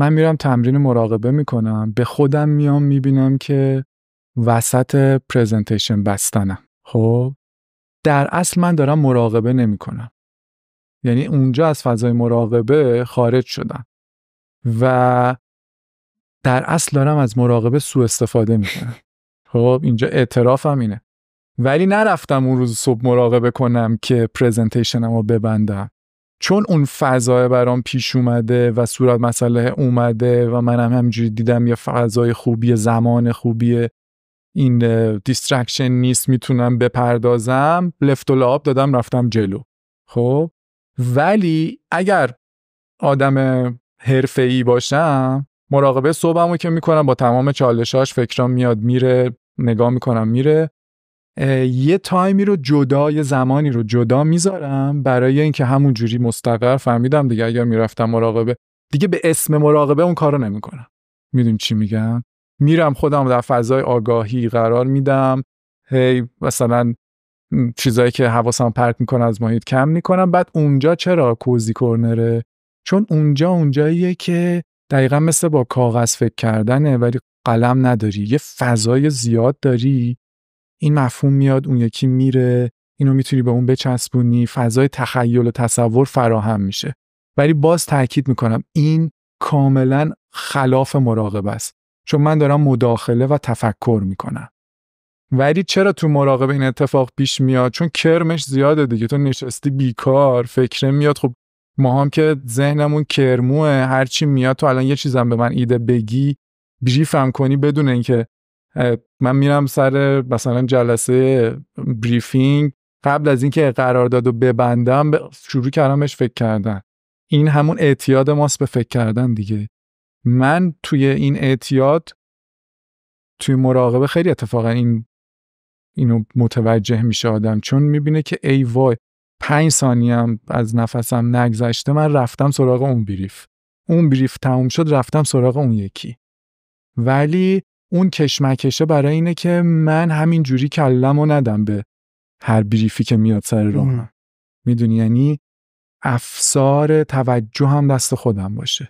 من میرم تمرین مراقبه میکنم به خودم میام میبینم که وسط پریزنتیشن بستنم خب در اصل من دارم مراقبه نمیکنم یعنی اونجا از فضای مراقبه خارج شدم و در اصل دارم از مراقبه سوء استفاده میکنم خب اینجا اعترافم اینه ولی نرفتم اون روز صبح مراقبه کنم که پریزنتیشنم رو ببندم چون اون فضای برام پیش اومده و صورت مسئله اومده و منم هم همینجوری دیدم یه فضای خوبی زمان خوبی این دیسترکشن نیست میتونم بپردازم لفت و لاب دادم رفتم جلو خب ولی اگر آدم حرفه‌ای باشم مراقبه صبحمو که میکنم با تمام چالشاش فکرام میاد میره نگاه میکنم میره یه تایمی رو جدا یه زمانی رو جدا میذارم برای اینکه همون جوری مستقر فهمیدم دیگه اگر میرفتم مراقبه دیگه به اسم مراقبه اون کارو نمیکنم میدونی چی میگم میرم خودم در فضای آگاهی قرار میدم هی مثلا چیزایی که حواسم پرت میکنه از محیط کم میکنم بعد اونجا چرا کوزی کورنره چون اونجا اونجاییه که دقیقا مثل با کاغذ فکر کردنه ولی قلم نداری یه فضای زیاد داری این مفهوم میاد اون یکی میره اینو میتونی به اون بچسبونی فضای تخیل و تصور فراهم میشه ولی باز تاکید میکنم این کاملا خلاف مراقبه است چون من دارم مداخله و تفکر میکنم ولی چرا تو مراقبه این اتفاق پیش میاد چون کرمش زیاده دیگه تو نشستی بیکار فکره میاد خب ما هم که ذهنمون کرموه هرچی میاد تو الان یه چیزم به من ایده بگی بریفم کنی بدون اینکه من میرم سر مثلا جلسه بریفینگ قبل از اینکه داد و ببندم شروع کردمش فکر کردن این همون اعتیاد ماست به فکر کردن دیگه من توی این اعتیاد توی مراقبه خیلی اتفاقا این اینو متوجه میشه آدم چون میبینه که ای وای پنج ثانیم از نفسم نگذشته من رفتم سراغ اون بریف اون بریف تموم شد رفتم سراغ اون یکی ولی اون کشمکشه برای اینه که من همین جوری و ندم به هر بریفی که میاد سر راه میدونی یعنی افسار توجه هم دست خودم باشه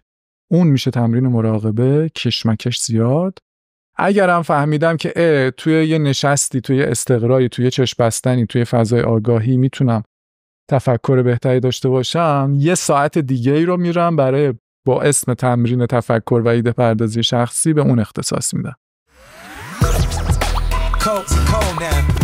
اون میشه تمرین مراقبه کشمکش زیاد اگرم فهمیدم که اه توی یه نشستی توی استقرایی توی چشم توی فضای آگاهی میتونم تفکر بهتری داشته باشم یه ساعت دیگه ای رو میرم برای با اسم تمرین تفکر و ایده پردازی شخصی به اون اختصاص میدم cold's a cold now.